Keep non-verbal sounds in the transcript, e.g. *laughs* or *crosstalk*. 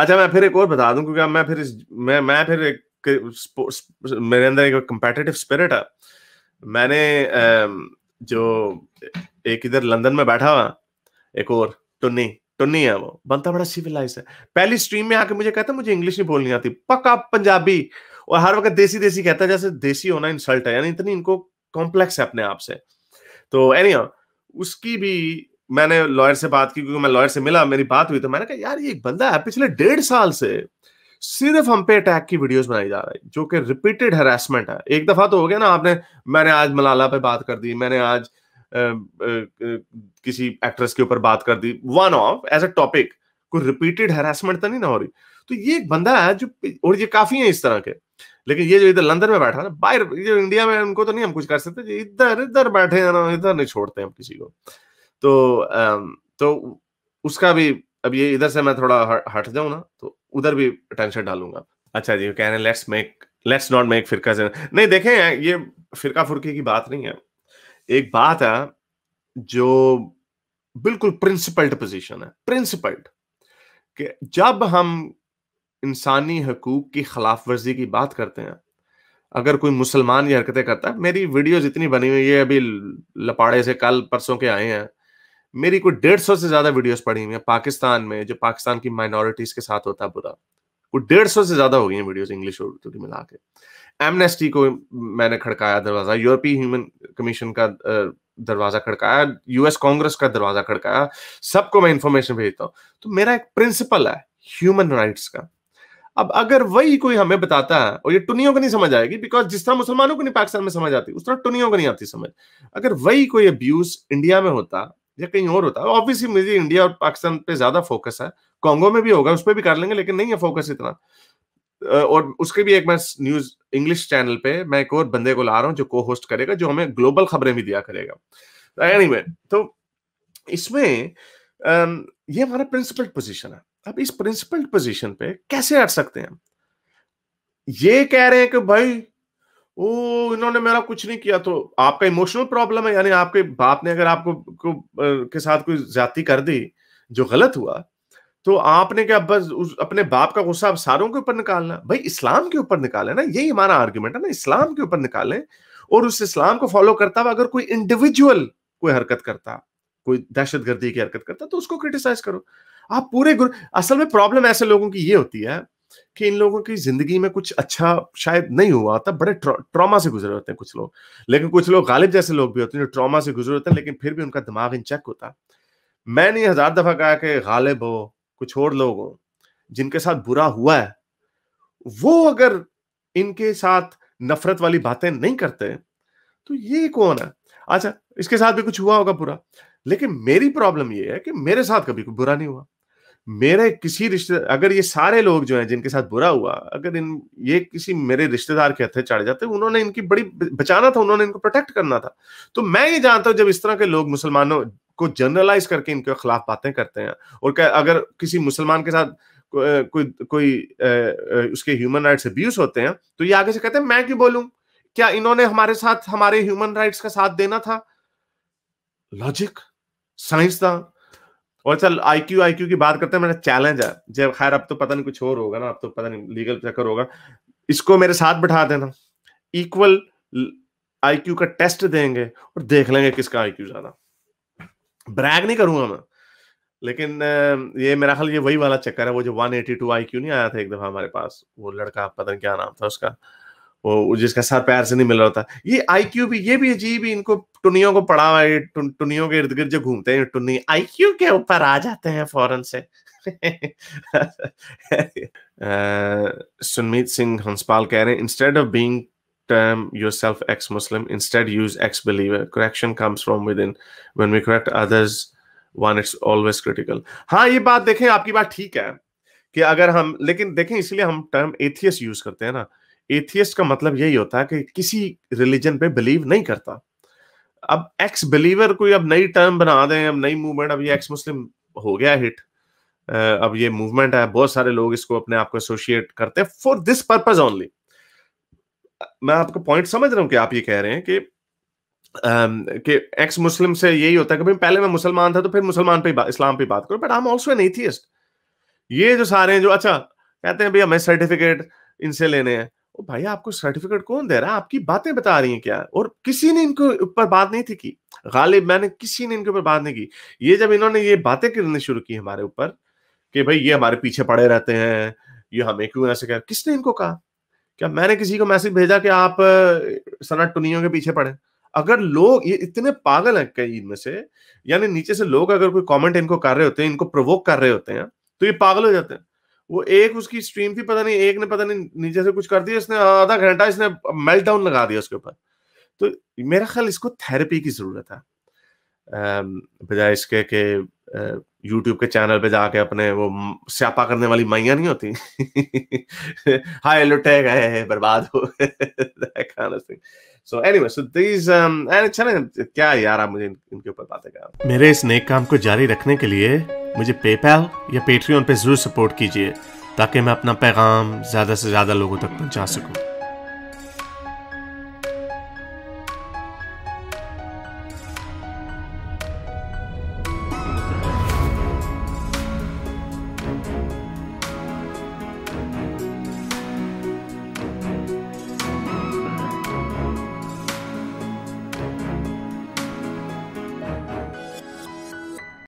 अच्छा मैं फिर एक और बता दूं क्योंकि मैं फिर इस मैं मैं फिर एक मेरे अंदर एक कंपेटिटिव स्पिरिट है मैंने जो एक इधर लंदन में बैठा हुआ एक और टुन्नी टुन्नी है वो बनता बड़ा सिविलाइज है पहली स्ट्रीम में आके मुझे कहता मुझे इंग्लिश नहीं बोलनी आती पक्का पंजाबी और हर वक्त देसी देसी कहता जैसे देसी होना इंसल्ट है यानी इतनी इनको कॉम्प्लेक्स है अपने आप से तो एनी उसकी भी मैंने लॉयर से बात की क्योंकि मैं लॉयर से मिला मेरी बात हुई तो मैंने कहा यार ये एक बंदा है पिछले डेढ़ साल से सिर्फ हम पे अटैक की वीडियोस बनाई जा रही है जो कि रिपीटेड हरासमेंट है एक दफा तो हो गया ना आपने मैंने आज मलाला पे बात कर दी मैंने आज आ, आ, आ, किसी एक्ट्रेस के ऊपर बात कर दी one off as a topic कोई रिपीटेड हरासमेंट तो नहीं ना हो रही तो ये एक बंदा है जो और ये काफी है इस तरह के लेकिन ये जो इधर लंदन में बैठा ना बाहर जो इंडिया में उनको तो नहीं हम कुछ कर सकते इधर इधर बैठे हैं ना इधर नहीं छोड़ते हम किसी को तो तो उसका भी अब ये इधर से मैं थोड़ा हट जाऊँ ना तो उधर भी टेंशन डालूंगा अच्छा जी कह रहे हैं let's make let's not make फिरका से नहीं देखें ये फिरका फुरकी की बात नहीं है एक बात है जो बिल्कुल प्रिंसिपल्ड पोजीशन है प्रिंसिपल्ड कि जब हम इंसानी हकूक की खिलाफ वर्जी की बात करते हैं अगर कोई मुसलमान ये हरकतें करता है मेरी वीडियोज इतनी बनी हुई है अभी लपाड़े से कल परसों के आए हैं मेरी कोई डेढ़ सौ से ज्यादा वीडियोस पड़ी हुई हैं पाकिस्तान में जो पाकिस्तान की माइनॉरिटीज के साथ होता है बुरा कोई डेढ़ सौ से ज्यादा हो गई हैं वीडियोस इंग्लिश और उर्दू की मिला के एमनेस्टी को मैंने खड़काया दरवाजा यूरोपीय ह्यूमन कमीशन का दरवाजा खड़काया यूएस कांग्रेस का दरवाजा खड़काया सबको मैं इंफॉर्मेशन भेजता हूँ तो मेरा एक प्रिंसिपल है ह्यूमन राइट्स का अब अगर वही कोई हमें बताता है और ये टुनियों को नहीं समझ आएगी बिकॉज जिस तरह मुसलमानों को नहीं पाकिस्तान में समझ आती उस तरह टुनियों को नहीं आती समझ अगर वही कोई अब्यूज इंडिया में होता या कहीं और होता है ऑब्वियसली मुझे इंडिया और पाकिस्तान पे ज्यादा फोकस है कांगो में भी होगा उस पर भी कर लेंगे लेकिन नहीं है फोकस इतना और उसके भी एक मैं न्यूज इंग्लिश चैनल पे मैं एक और बंदे को ला रहा हूँ जो को होस्ट करेगा जो हमें ग्लोबल खबरें भी दिया करेगा एनीवे तो, तो इसमें ये हमारा प्रिंसिपल पोजिशन है अब इस प्रिंसिपल पोजिशन पे कैसे हट सकते हैं ये कह रहे हैं कि भाई ओ इन्होंने मेरा कुछ नहीं किया तो आपका इमोशनल प्रॉब्लम है यानी आपके बाप ने अगर आपको को, के साथ कोई ज्यादा कर दी जो गलत हुआ तो आपने क्या बस उस अपने बाप का गुस्सा आप सारों के ऊपर निकालना भाई इस्लाम के ऊपर निकाले ना यही हमारा आर्ग्यूमेंट है ना इस्लाम के ऊपर निकालें और उस इस्लाम को फॉलो करता हुआ अगर कोई इंडिविजुअल कोई हरकत करता कोई दहशत गर्दी की हरकत करता तो उसको क्रिटिसाइज करो आप पूरे असल में प्रॉब्लम ऐसे लोगों की ये होती है कि इन लोगों की जिंदगी में कुछ अच्छा शायद नहीं हुआ होता बड़े ट्रॉमा से गुजरे होते हैं कुछ लोग लेकिन कुछ लोग गालिब जैसे लोग भी होते हैं जो ट्रॉमा से गुजरे होते हैं लेकिन फिर भी उनका दिमाग इन चेक होता मैंने हजार दफा कहा कि गालिब हो कुछ और लोग हो जिनके साथ बुरा हुआ है वो अगर इनके साथ नफरत वाली बातें नहीं करते तो ये कौन है अच्छा इसके साथ भी कुछ हुआ होगा बुरा लेकिन मेरी प्रॉब्लम ये है कि मेरे साथ कभी बुरा नहीं हुआ मेरे किसी रिश्ते अगर ये सारे लोग जो हैं जिनके साथ बुरा हुआ अगर इन ये किसी मेरे रिश्तेदार के हथे चढ़ जाते उन्होंने इनकी बड़ी बचाना था उन्होंने इनको प्रोटेक्ट करना था तो मैं ये जानता हूं जब इस तरह के लोग मुसलमानों को जनरलाइज करके इनके खिलाफ बातें करते हैं और क्या अगर किसी मुसलमान के साथ कोई कोई उसके ह्यूमन राइट्स अब्यूज होते हैं तो ये आगे से कहते हैं मैं क्यों बोलूं क्या इन्होंने हमारे साथ हमारे ह्यूमन राइट्स का साथ देना था लॉजिक साइंसदान और चल आईक्यू आईक्यू की बात करते हैं मेरा चैलेंज है जब खैर अब तो पता नहीं कुछ और होगा ना अब तो पता नहीं लीगल चक्कर होगा इसको मेरे साथ बैठा देना इक्वल आईक्यू का टेस्ट देंगे और देख लेंगे किसका आईक्यू ज्यादा ब्रैग नहीं करूंगा मैं लेकिन ये मेरा ख्याल ये वही वाला चक्कर है वो जो 182 आईक्यू नहीं आया था एक दफा हमारे पास वो लड़का पता नहीं क्या नाम था उसका वो जिसका सर पैर से नहीं मिल रहा होता ये आई क्यू भी ये भी अजीब ही इनको टुनियों को पड़ा हुआ है टुनियों के इर्द गिर्द जो घूमते हैं टुनी आई क्यू के ऊपर आ जाते हैं फौरन से *laughs* सुनमीत सिंह हंसपाल कह रहे हैं instead of being term yourself ex-muslim instead use ex-believer correction comes from within when we correct others one it's always critical हाँ ये बात देखें आपकी बात ठीक है कि अगर हम लेकिन देखें इसलिए हम टर्म एथियस यूज करते हैं ना एथियस्ट का मतलब यही होता है कि किसी रिलीजन पे बिलीव नहीं करता अब एक्स बिलीवर कोई अब नई टर्म बना दें अब नई मूवमेंट अब ये एक्स मुस्लिम हो गया हिट अब ये मूवमेंट है बहुत सारे लोग इसको अपने आप को एसोसिएट करते हैं फॉर दिस पर्पज ओनली मैं आपको पॉइंट समझ रहा हूं कि आप ये कह रहे हैं कि कि एक्स मुस्लिम से यही होता है कि पहले मैं मुसलमान था तो फिर मुसलमान पे इस्लाम पे बात करो but I am also an atheist ये जो सारे हैं जो अच्छा कहते हैं भैया हमें सर्टिफिकेट इनसे लेने हैं भाई आपको सर्टिफिकेट कौन दे रहा है आपकी बातें बता रही हैं क्या और किसी ने इनके ऊपर बात नहीं थी की गालिब मैंने किसी ने इनके ऊपर बात नहीं की ये जब इन्होंने ये बातें करनी शुरू की हमारे ऊपर कि भाई ये हमारे पीछे पड़े रहते हैं ये हमें क्यों ऐसे कह किसने इनको कहा क्या मैंने किसी को मैसेज भेजा कि आप सना टुनियों के पीछे पड़े अगर लोग ये इतने पागल हैं कई इनमें से यानी नीचे से लोग अगर कोई कमेंट इनको कर रहे होते हैं इनको प्रोवोक कर रहे होते हैं तो ये पागल हो जाते हैं वो एक उसकी स्ट्रीम थी पता नहीं एक ने पता नहीं नीचे से कुछ कर दिया इसने आधा घंटा इसने मेल्ट डाउन लगा दिया उसके ऊपर तो मेरा ख्याल इसको थेरेपी की जरूरत है बजाय इसके के यूट्यूब के चैनल पे जाके अपने वो स्यापा करने वाली माइया नहीं होती *laughs* हाय लुटे गए बर्बाद हो so anyway so these and चले क्या यार आप मुझे इनके ऊपर बातें कर मेरे इस नेक काम को जारी रखने के लिए मुझे पेपैल या पेट्रियन पे जरूर सपोर्ट कीजिए ताकि मैं अपना पैगाम ज्यादा से ज्यादा लोगों तक पहुंचा सकूं